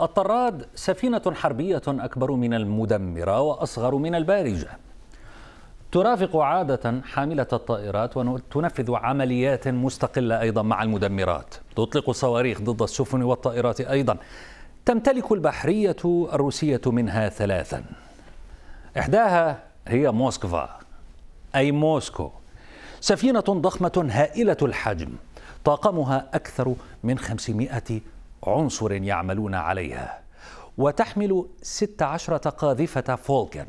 الطراد سفينة حربية أكبر من المدمرة وأصغر من البارجة ترافق عادة حاملة الطائرات وتنفذ عمليات مستقلة أيضا مع المدمرات تطلق صواريخ ضد السفن والطائرات أيضا تمتلك البحرية الروسية منها ثلاثا إحداها هي موسكفا أي موسكو سفينة ضخمة هائلة الحجم طاقمها أكثر من 500 عنصر يعملون عليها وتحمل 16 قاذفة فولكن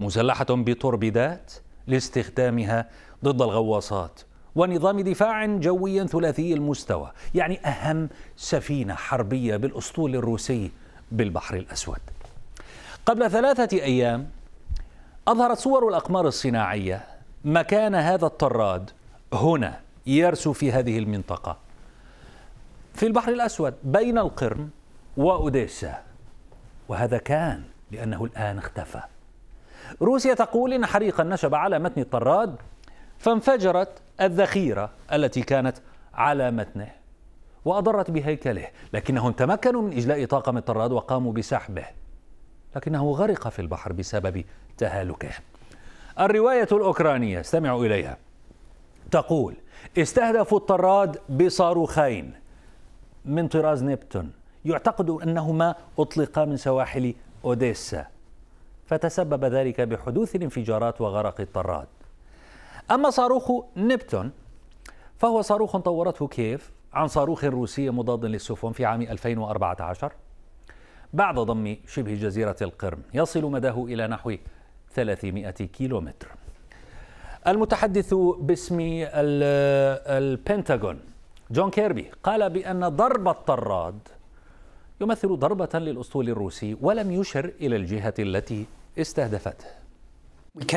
مسلحة بتوربيدات لاستخدامها ضد الغواصات ونظام دفاع جوي ثلاثي المستوى يعني أهم سفينة حربية بالأسطول الروسي بالبحر الأسود قبل ثلاثة أيام أظهرت صور الأقمار الصناعية مكان هذا الطراد هنا يرسو في هذه المنطقة في البحر الأسود بين القرم وأوديسا وهذا كان لأنه الآن اختفى روسيا تقول إن حريقا نشب على متن الطراد فانفجرت الذخيرة التي كانت على متنه وأضرت بهيكله لكنهم تمكنوا من إجلاء طاقم الطراد وقاموا بسحبه لكنه غرق في البحر بسبب تهالكه الرواية الأوكرانية استمعوا إليها تقول استهدفوا الطراد بصاروخين من طراز نبتون يعتقد أنهما أطلقا من سواحل أوديسا فتسبب ذلك بحدوث الانفجارات وغرق الطراد أما صاروخ نبتون فهو صاروخ طورته كيف عن صاروخ روسي مضاد للسفن في عام 2014 بعد ضم شبه جزيرة القرم يصل مداه إلى نحو 300 كيلومتر المتحدث باسم البنتاغون جون كيربي قال بأن ضرب الطراد يمثل ضربة للأسطول الروسي ولم يشر إلى الجهة التي استهدفته uh,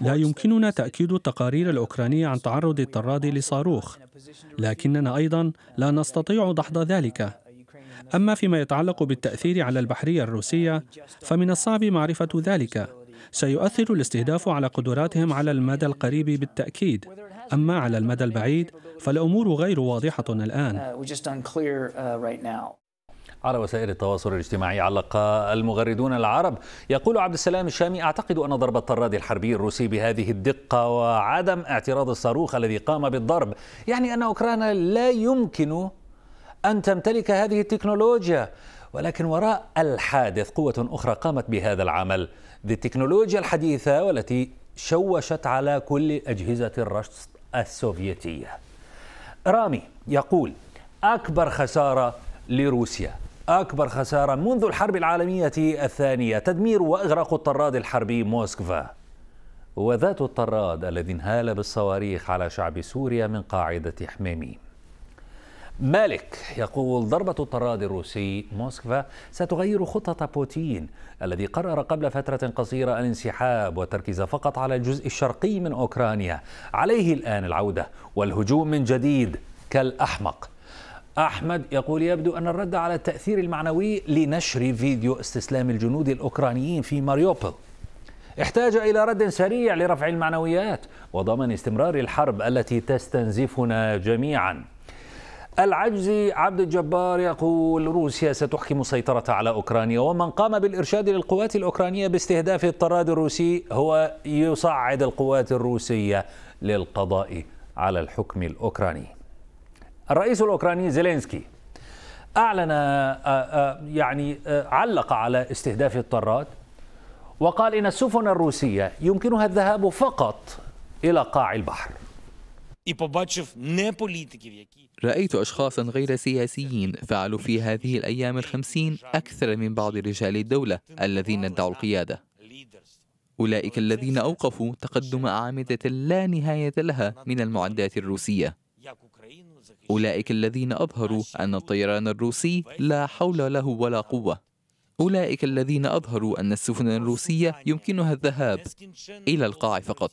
لا يمكننا تأكيد التقارير الأوكرانية عن تعرض الطراد لصاروخ لكننا أيضا لا نستطيع دحض ذلك أما فيما يتعلق بالتأثير على البحرية الروسية فمن الصعب معرفة ذلك سيؤثر الاستهداف على قدراتهم على المدى القريب بالتأكيد أما على المدى البعيد فالأمور غير واضحة الآن uh, uh, على وسائل التواصل الاجتماعي علق المغردون العرب يقول عبد السلام الشامي أعتقد أن ضرب الطراد الحربي الروسي بهذه الدقة وعدم اعتراض الصاروخ الذي قام بالضرب يعني أن أوكرانيا لا يمكن أن تمتلك هذه التكنولوجيا ولكن وراء الحادث قوة أخرى قامت بهذا العمل بالتكنولوجيا الحديثة والتي شوشت على كل أجهزة الرصد السوفيتية رامي يقول أكبر خسارة لروسيا أكبر خسارة منذ الحرب العالمية الثانية تدمير وإغراق الطراد الحربي موسكفا وذات الطراد الذي انهال بالصواريخ على شعب سوريا من قاعدة حميمي مالك يقول ضربة الطراد الروسي موسكفا ستغير خطة بوتين الذي قرر قبل فترة قصيرة الانسحاب والتركيز فقط على الجزء الشرقي من أوكرانيا عليه الآن العودة والهجوم من جديد كالأحمق أحمد يقول يبدو أن الرد على التأثير المعنوي لنشر فيديو استسلام الجنود الأوكرانيين في ماريوبل احتاج إلى رد سريع لرفع المعنويات وضمان استمرار الحرب التي تستنزفنا جميعاً العجزي عبد الجبار يقول روسيا ستحكم سيطرتها على أوكرانيا ومن قام بالإرشاد للقوات الأوكرانية باستهداف الطراد الروسي هو يصعد القوات الروسية للقضاء على الحكم الأوكراني الرئيس الأوكراني زيلينسكي أعلن آه، آه، يعني آه، علق على استهداف الطراد وقال إن السفن الروسية يمكنها الذهاب فقط إلى قاع البحر رأيت أشخاصا غير سياسيين فعلوا في هذه الأيام الخمسين أكثر من بعض رجال الدولة الذين ادعوا القيادة أولئك الذين أوقفوا تقدم أعمدة لا نهاية لها من المعدات الروسية أولئك الذين أظهروا أن الطيران الروسي لا حول له ولا قوة أولئك الذين أظهروا أن السفن الروسية يمكنها الذهاب إلى القاع فقط